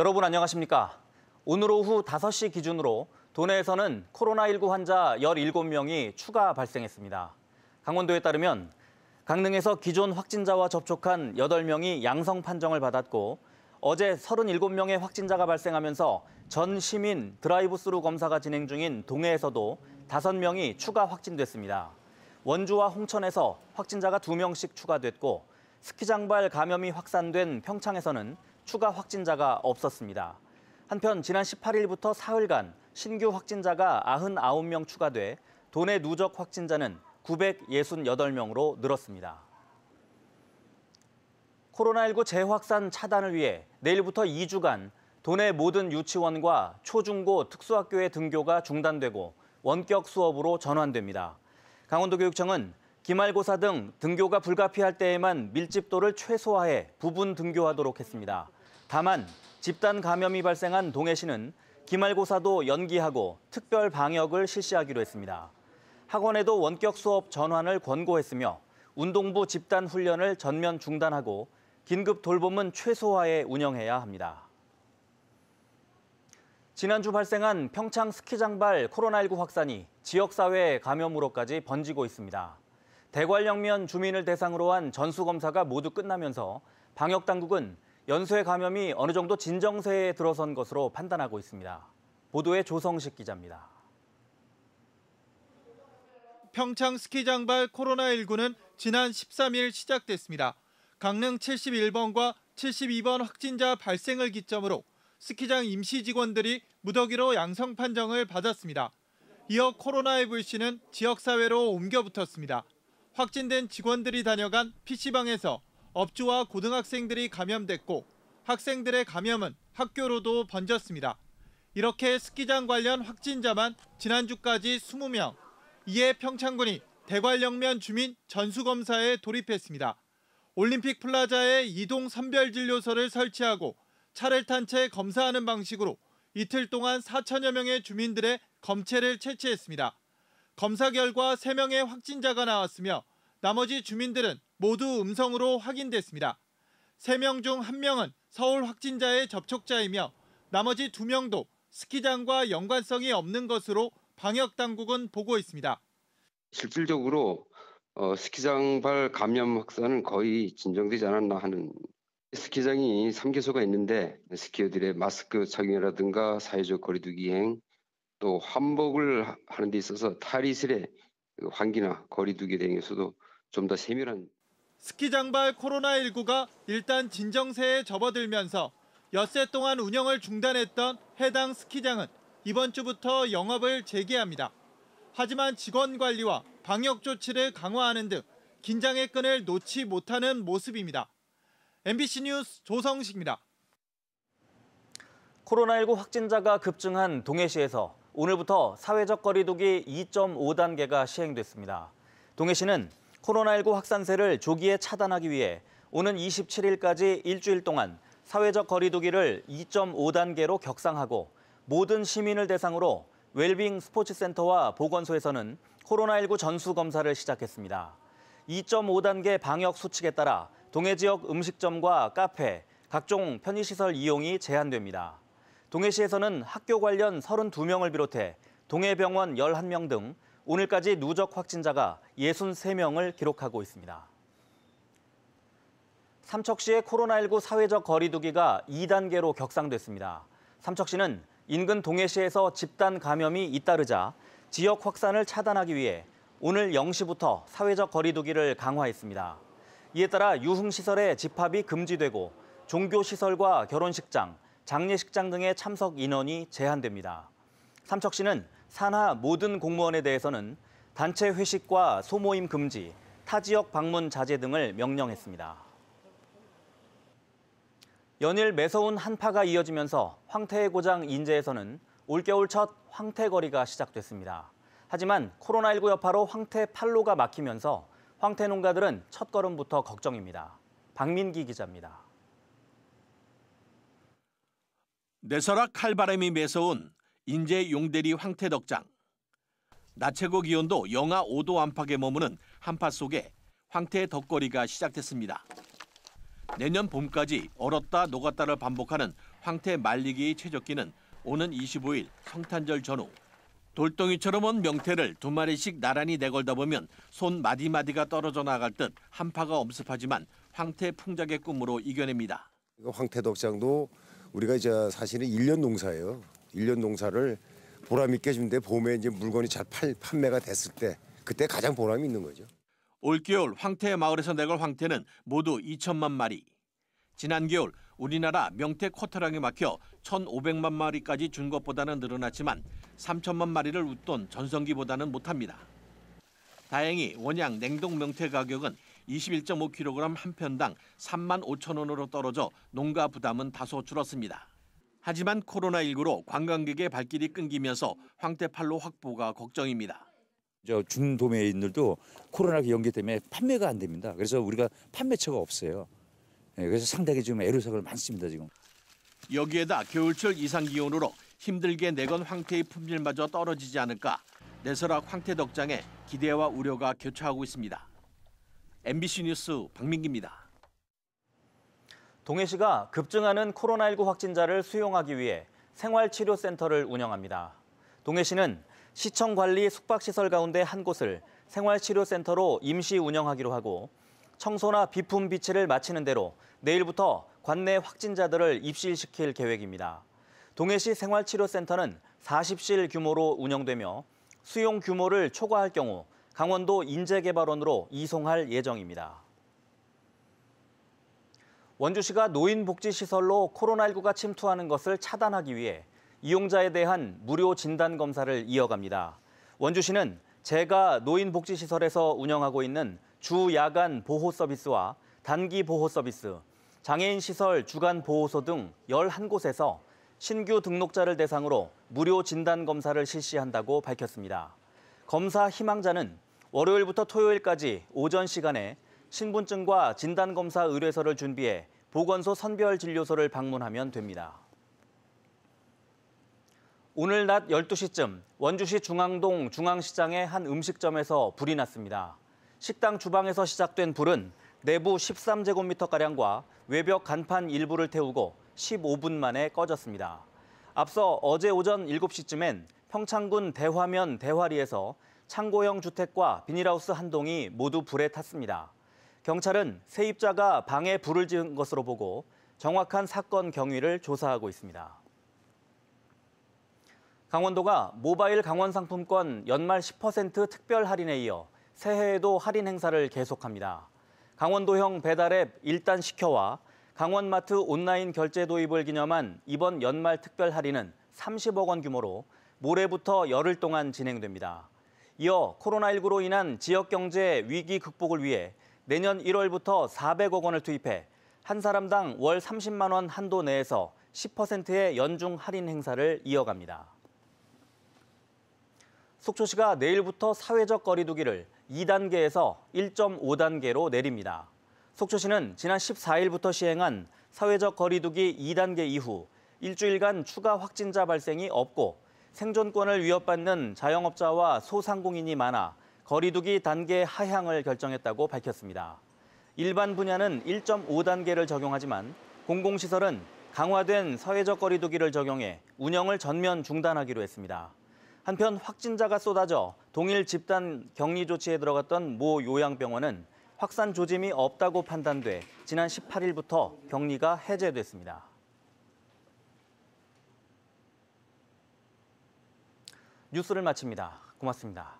여러분 안녕하십니까? 오늘 오후 5시 기준으로 도내에서는 코로나19 환자 17명이 추가 발생했습니다. 강원도에 따르면 강릉에서 기존 확진자와 접촉한 8명이 양성 판정을 받았고 어제 37명의 확진자가 발생하면서 전 시민 드라이브 스루 검사가 진행 중인 동해에서도 5명이 추가 확진됐습니다. 원주와 홍천에서 확진자가 2명씩 추가됐고 스키장발 감염이 확산된 평창에서는 추가 확진자가 없었습니다. 한편 지난 18일부터 사흘간 신규 확진자가 99명 추가돼 도내 누적 확진자는 968명으로 늘었습니다. 코로나19 재확산 차단을 위해 내일부터 2주간 도내 모든 유치원과 초중고 특수학교의 등교가 중단되고 원격 수업으로 전환됩니다. 강원도교육청은 기말고사 등 등교가 불가피할 때에만 밀집도를 최소화해 부분 등교하도록 했습니다. 다만 집단 감염이 발생한 동해시는 기말고사도 연기하고 특별 방역을 실시하기로 했습니다. 학원에도 원격 수업 전환을 권고했으며 운동부 집단 훈련을 전면 중단하고 긴급 돌봄은 최소화해 운영해야 합니다. 지난주 발생한 평창 스키장발 코로나19 확산이 지역사회 감염으로까지 번지고 있습니다. 대관령면 주민을 대상으로 한 전수검사가 모두 끝나면서 방역당국은 연쇄 감염이 어느 정도 진정세에 들어선 것으로 판단하고 있습니다. 보도에 조성식 기자입니다. 평창 스키장발 코로나19는 지난 13일 시작됐습니다. 강릉 71번과 72번 확진자 발생을 기점으로 스키장 임시 직원들이 무더기로 양성 판정을 받았습니다. 이어 코로나의 불씨는 지역사회로 옮겨 붙었습니다. 확진된 직원들이 다녀간 PC방에서 업주와 고등학생들이 감염됐고 학생들의 감염은 학교로도 번졌습니다. 이렇게 스키장 관련 확진자만 지난주까지 20명. 이에 평창군이 대관령면 주민 전수검사에 돌입했습니다. 올림픽 플라자에 이동 선별진료소를 설치하고 차를 탄 채 검사하는 방식으로 이틀 동안 4천여 명의 주민들의 검체를 채취했습니다. 검사 결과 3명의 확진자가 나왔으며 나머지 주민들은 모두 음성으로 확인됐습니다. 3명 중 1명은 서울 확진자의 접촉자이며 나머지 2명도 스키장과 연관성이 없는 것으로 방역당국은 보고 있습니다. 실질적으로 어, 스키장발 감염 확산은 거의 진정되지 않았나 하는 스키장이 3개소가 있는데 스키어들의 마스크 착용이라든가 사회적 거리두기 행 또 환복을 하는 데 있어서 탈의실의 그 환기나 거리두기 등에서도 좀더 세밀한 스키 장발 코로나19가 일단 진정세에 접어들면서 엿새 동안 운영을 중단했던 해당 스키장은 이번 주부터 영업을 재개합니다. 하지만 직원 관리와 방역 조치를 강화하는 등 긴장의 끈을 놓지 못하는 모습입니다. MBC 뉴스 조성식입니다. 코로나19 확진자가 급증한 동해시에서 오늘부터 사회적 거리두기 2.5단계가 시행됐습니다. 동해시는 코로나19 확산세를 조기에 차단하기 위해 오는 27일까지 일주일 동안 사회적 거리두기를 2.5단계로 격상하고 모든 시민을 대상으로 웰빙 스포츠센터와 보건소에서는 코로나19 전수검사를 시작했습니다. 2.5단계 방역 수칙에 따라 동해 지역 음식점과 카페, 각종 편의시설 이용이 제한됩니다. 동해시에서는 학교 관련 32명을 비롯해 동해병원 11명 등 오늘까지 누적 확진자가 63명을 기록하고 있습니다. 삼척시의 코로나19 사회적 거리두기가 2단계로 격상됐습니다. 삼척시는 인근 동해시에서 집단 감염이 잇따르자 지역 확산을 차단하기 위해 오늘 0시부터 사회적 거리두기를 강화했습니다. 이에 따라 유흥시설의 집합이 금지되고 종교시설과 결혼식장, 장례식장 등의 참석 인원이 제한됩니다. 삼척시는 산하 모든 공무원에 대해서는 단체 회식과 소모임 금지, 타 지역 방문 자제 등을 명령했습니다. 연일 매서운 한파가 이어지면서 황태의 고장 인제에서는 올겨울 첫 황태거리가 시작됐습니다. 하지만 코로나19 여파로 황태 판로가 막히면서 황태 농가들은 첫걸음부터 걱정입니다. 박민기 기자입니다. 내설악 칼바람이 매서운 인제 용대리 황태덕장. 낮 최고 기온도 영하 5도 안팎에 머무는 한파 속에 황태 덕거리가 시작됐습니다. 내년 봄까지 얼었다 녹았다를 반복하는 황태 말리기 최적기는 오는 25일 성탄절 전후 돌덩이처럼 온 명태를 두 마리씩 나란히 내걸다 보면 손 마디마디가 떨어져 나갈 듯 한파가 엄습하지만 황태 풍작의 꿈으로 이겨냅니다. 황태 덕장도 우리가 이제 사실은 1년 농사예요. 일년 농사를 보람 있게 해준데 봄에 이제 물건이 잘 팔, 판매가 됐을 때 그때 가장 보람이 있는 거죠. 올겨울 황태 마을에서 내걸 황태는 모두 2천만 마리. 지난 겨울 우리나라 명태 코트랑에 막혀 1,500만 마리까지 준 것보다는 늘어났지만 3천만 마리를 웃돈 전성기보다는 못합니다. 다행히 원양 냉동 명태 가격은 21.5kg 한 편당 3만 5천 원으로 떨어져 농가 부담은 다소 줄었습니다. 하지만 코로나19로 관광객의 발길이 끊기면서 황태팔로 확보가 걱정입니다. 저 중도매인들도 코로나 연기 때문에 판매가 안 됩니다. 그래서 우리가 판매처가 없어요. 예, 그래서 상당히 지금 애로사항을 많습니다 지금. 여기에다 겨울철 이상 기온으로 힘들게 내건 황태의 품질마저 떨어지지 않을까 내설악 황태 덕장에 기대와 우려가 교차하고 있습니다. MBC 뉴스 박민기입니다. 동해시가 급증하는 코로나19 확진자를 수용하기 위해 생활치료센터를 운영합니다. 동해시는 시청 관리 숙박시설 가운데 한 곳을 생활치료센터로 임시 운영하기로 하고 청소나 비품 비치를 마치는 대로 내일부터 관내 확진자들을 입실시킬 계획입니다. 동해시 생활치료센터는 40실 규모로 운영되며 수용 규모를 초과할 경우 강원도 인재개발원으로 이송할 예정입니다. 원주시가 노인복지시설로 코로나19가 침투하는 것을 차단하기 위해 이용자에 대한 무료 진단 검사를 이어갑니다. 원주시는 제가 노인복지시설에서 운영하고 있는 주 야간 보호 서비스와 단기 보호 서비스, 장애인 시설 주간 보호소 등 11곳에서 신규 등록자를 대상으로 무료 진단 검사를 실시한다고 밝혔습니다. 검사 희망자는 월요일부터 토요일까지 오전 시간에 신분증과 진단검사 의뢰서를 준비해 보건소 선별진료소를 방문하면 됩니다. 오늘 낮 12시쯤 원주시 중앙동 중앙시장의 한 음식점에서 불이 났습니다. 식당 주방에서 시작된 불은 내부 13제곱미터가량과 외벽 간판 일부를 태우고 15분 만에 꺼졌습니다. 앞서 어제 오전 7시쯤엔 평창군 대화면 대화리에서 창고형 주택과 비닐하우스 한 동이 모두 불에 탔습니다. 경찰은 세입자가 방에 불을 지은 것으로 보고 정확한 사건 경위를 조사하고 있습니다. 강원도가 모바일 강원 상품권 연말 10% 특별 할인에 이어 새해에도 할인 행사를 계속합니다. 강원도형 배달앱 일단 시켜와 강원마트 온라인 결제 도입을 기념한 이번 연말 특별 할인은 30억 원 규모로 모레부터 열흘 동안 진행됩니다. 이어 코로나19로 인한 지역 경제 위기 극복을 위해 내년 1월부터 400억 원을 투입해 한 사람당 월 30만 원 한도 내에서 10%의 연중 할인 행사를 이어갑니다. 속초시가 내일부터 사회적 거리두기를 2단계에서 1.5단계로 내립니다. 속초시는 지난 14일부터 시행한 사회적 거리두기 2단계 이후 일주일간 추가 확진자 발생이 없고 생존권을 위협받는 자영업자와 소상공인이 많아 거리두기 단계 하향을 결정했다고 밝혔습니다. 일반 분야는 1.5단계를 적용하지만 공공시설은 강화된 사회적 거리두기를 적용해 운영을 전면 중단하기로 했습니다. 한편 확진자가 쏟아져 동일 집단 격리 조치에 들어갔던 모 요양병원은 확산 조짐이 없다고 판단돼 지난 18일부터 격리가 해제됐습니다. 뉴스를 마칩니다. 고맙습니다.